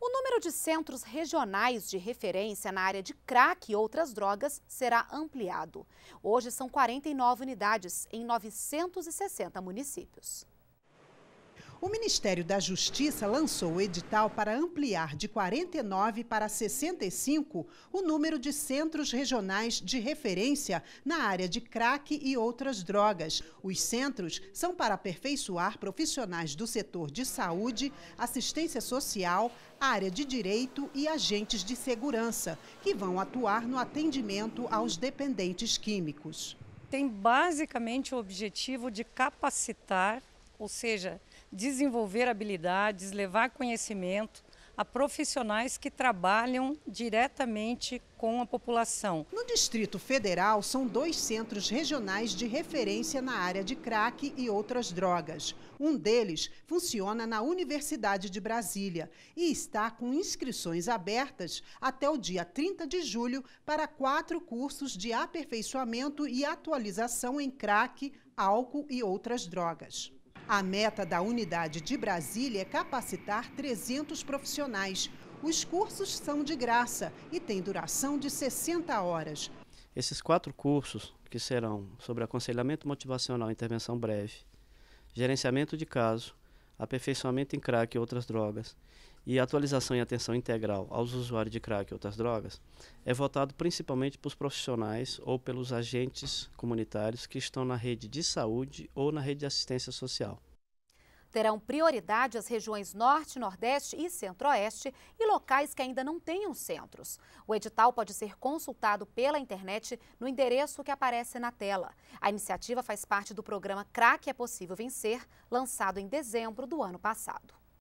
O número de centros regionais de referência na área de crack e outras drogas será ampliado. Hoje são 49 unidades em 960 municípios. O Ministério da Justiça lançou o edital para ampliar de 49 para 65 o número de centros regionais de referência na área de crack e outras drogas. Os centros são para aperfeiçoar profissionais do setor de saúde, assistência social, área de direito e agentes de segurança, que vão atuar no atendimento aos dependentes químicos. Tem basicamente o objetivo de capacitar ou seja, desenvolver habilidades, levar conhecimento a profissionais que trabalham diretamente com a população. No Distrito Federal, são dois centros regionais de referência na área de crack e outras drogas. Um deles funciona na Universidade de Brasília e está com inscrições abertas até o dia 30 de julho para quatro cursos de aperfeiçoamento e atualização em crack, álcool e outras drogas. A meta da unidade de Brasília é capacitar 300 profissionais. Os cursos são de graça e têm duração de 60 horas. Esses quatro cursos, que serão sobre aconselhamento motivacional e intervenção breve, gerenciamento de caso, aperfeiçoamento em crack e outras drogas e atualização e atenção integral aos usuários de crack e outras drogas é votado principalmente pelos profissionais ou pelos agentes comunitários que estão na rede de saúde ou na rede de assistência social. Terão prioridade as regiões Norte, Nordeste e Centro-Oeste e locais que ainda não tenham centros. O edital pode ser consultado pela internet no endereço que aparece na tela. A iniciativa faz parte do programa Crack é Possível Vencer, lançado em dezembro do ano passado.